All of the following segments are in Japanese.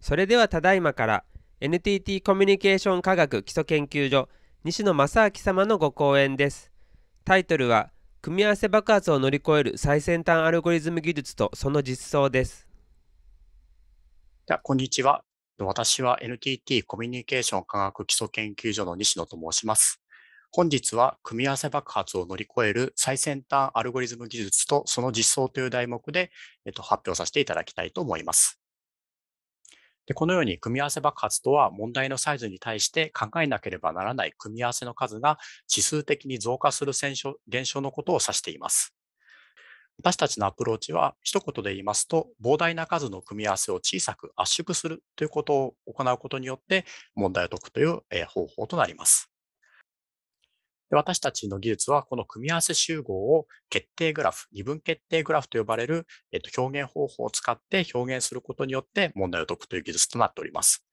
それではただいまから NTT コミュニケーション科学基礎研究所西野正明様のご講演です。タイトルは組み合わせ爆発を乗り越える最先端アルゴリズム技術とその実装です。ではこんにちは。私は NTT コミュニケーション科学基礎研究所の西野と申します。本日は組み合わせ爆発を乗り越える最先端アルゴリズム技術とその実装という題目で、えっと、発表させていただきたいと思います。で、このように組み合わせ爆発とは問題のサイズに対して考えなければならない組み合わせの数が指数的に増加する現象のことを指しています。私たちのアプローチは一言で言いますと膨大な数の組み合わせを小さく圧縮するということを行うことによって問題を解くという方法となります。で私たちの技術はこの組み合わせ集合を決定グラフ、二分決定グラフと呼ばれる、えっと、表現方法を使って表現することによって問題を解くという技術となっております。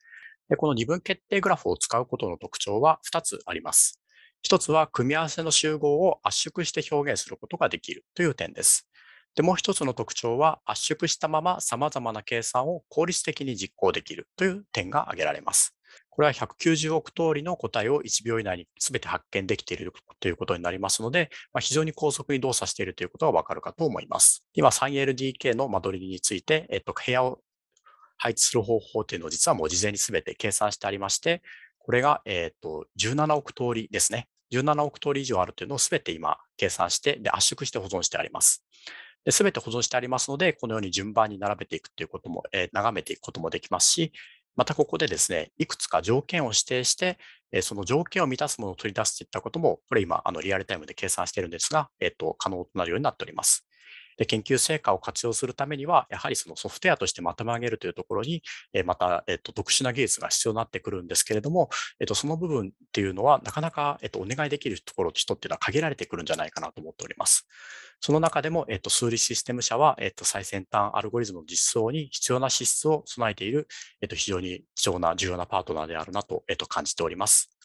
でこの二分決定グラフを使うことの特徴は2つあります。1つは組み合わせの集合を圧縮して表現することができるという点です。でもう1つの特徴は圧縮したまま様々な計算を効率的に実行できるという点が挙げられます。これは190億通りの個体を1秒以内に全て発見できているということになりますので、まあ、非常に高速に動作しているということがわかるかと思います。今、3LDK の間取りについて、えっと、部屋を配置する方法というのを実はもう事前に全て計算してありまして、これが、えっと、17億通りですね。17億通り以上あるというのを全て今計算してで圧縮して保存してあります。すべて保存してありますので、このように順番に並べていくということも、えー、眺めていくこともできますし、またここでですね、いくつか条件を指定して、その条件を満たすものを取り出すといったことも、これ今、あのリアルタイムで計算しているんですが、えっと、可能となるようになっております。で、研究成果を活用するためには、やはりそのソフトウェアとしてまとめ上げるというところに、えまた、えっと、特殊な技術が必要になってくるんですけれども、えっと、その部分っていうのは、なかなか、えっと、お願いできるところ、人っていうのは限られてくるんじゃないかなと思っております。その中でも、えっと、数理システム社は、えっと、最先端アルゴリズムの実装に必要な資質を備えている、えっと、非常に貴重な重要なパートナーであるなと、えっと、感じております。